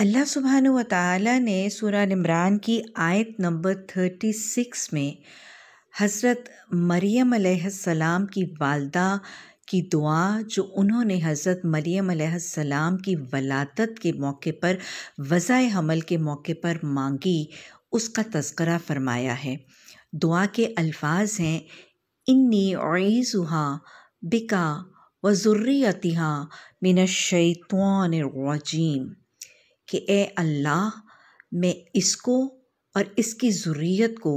अल्लाह सुबहान ताली ने सूरा इमरान की आयत नंबर थर्टी सिक्स में हज़रत मरियम सलाम की वालदा की दुआ जो उन्होंने हज़रत मरियम सलाम की वलादत के मौके पर वज़ा हमल के मौके पर मांगी उसका तस्करा फरमाया है दुआ के अल्फाज हैं इन्नी ओज़ुहा बिका व ज़ुर्रियतिहा मिनशैतवान रजीम कि ए अल्लाह मैं इसको और इसकी ज़रूरीत को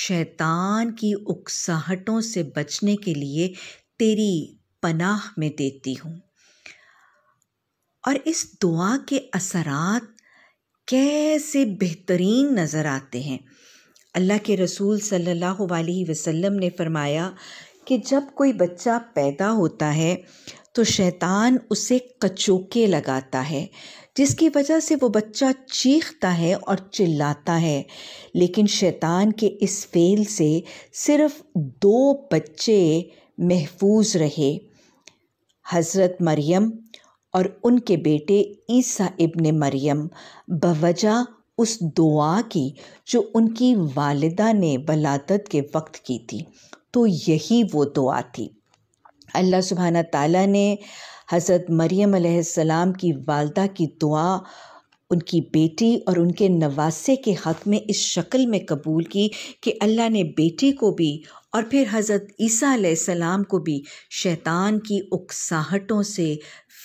शैतान की उकसाहटों से बचने के लिए तेरी पनाह में देती हूँ और इस दुआ के असरात कैसे बेहतरीन नज़र आते हैं अल्लाह के रसूल सल्लल्लाहु अलैहि वसल्लम ने फरमाया कि जब कोई बच्चा पैदा होता है तो शैतान उसे कचोके लगाता है जिसकी वजह से वो बच्चा चीखता है और चिल्लाता है लेकिन शैतान के इस फेल से सिर्फ दो बच्चे महफूज रहे हज़रत मरियम और उनके बेटे ईसा इब्न मरियम बवजह उस दुआ की जो उनकी वालिदा ने वलादत के वक्त की थी तो यही वो दुआ थी अल्लाह सुबहाना ताला ने हज़रत मरियम सलाम की वालदा की दुआ उनकी बेटी और उनके नवासे के हक़ में इस शक्ल में कबूल की कि अल्लाह ने बेटी को भी और फिर हज़रत ईसा सलाम को भी शैतान की उकसाहटों से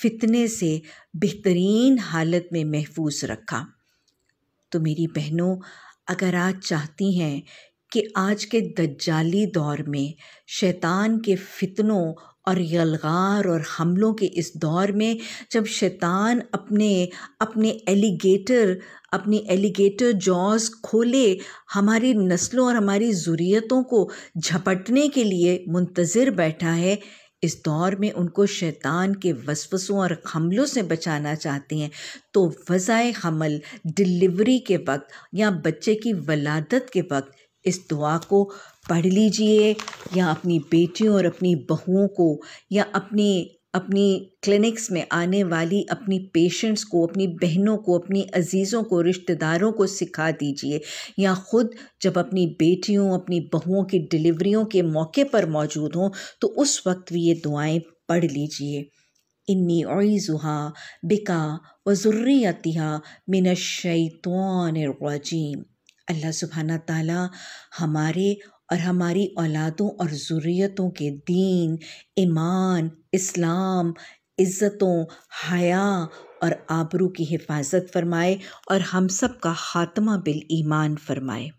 फितने से बेहतरीन हालत में महफूज रखा तो मेरी बहनों अगर आज चाहती हैं कि आज के दज्जाली दौर में शैतान के फितनों और यलगार और हमलों के इस दौर में जब शैतान अपने अपने एलिगेटर अपनी एलिगेटर जॉज खोले हमारी नस्लों और हमारी ज़रूरतों को झपटने के लिए मुंतज़र बैठा है इस दौर में उनको शैतान के वसवसों और हमलों से बचाना चाहते हैं तो वज़ाए हमल डिलीवरी के वक्त या बच्चे की वलादत के वक्त इस दुआ को पढ़ लीजिए या अपनी बेटियों और अपनी बहुओं को या अपने अपनी क्लिनिक्स में आने वाली अपनी पेशेंट्स को अपनी बहनों को अपनी अजीज़ों को रिश्तेदारों को सिखा दीजिए या ख़ुद जब अपनी बेटियों अपनी बहुओं की डिलीवरियों के मौके पर मौजूद हों तो उस वक्त भी ये दुआएं पढ़ लीजिए इन्नी ओज़ुहा बिका व ज़ुर्रियतिहा मिनशैतवान रजीम अल्लाह सुबहाना ताला हमारे और हमारी औलादों और ज़रूरीतों के दीन ईमान इस्लाम इज़्ज़तों हया और आबरू की हिफाजत फरमाए और हम सब का ख़ात्मा बिल ईमान फरमाए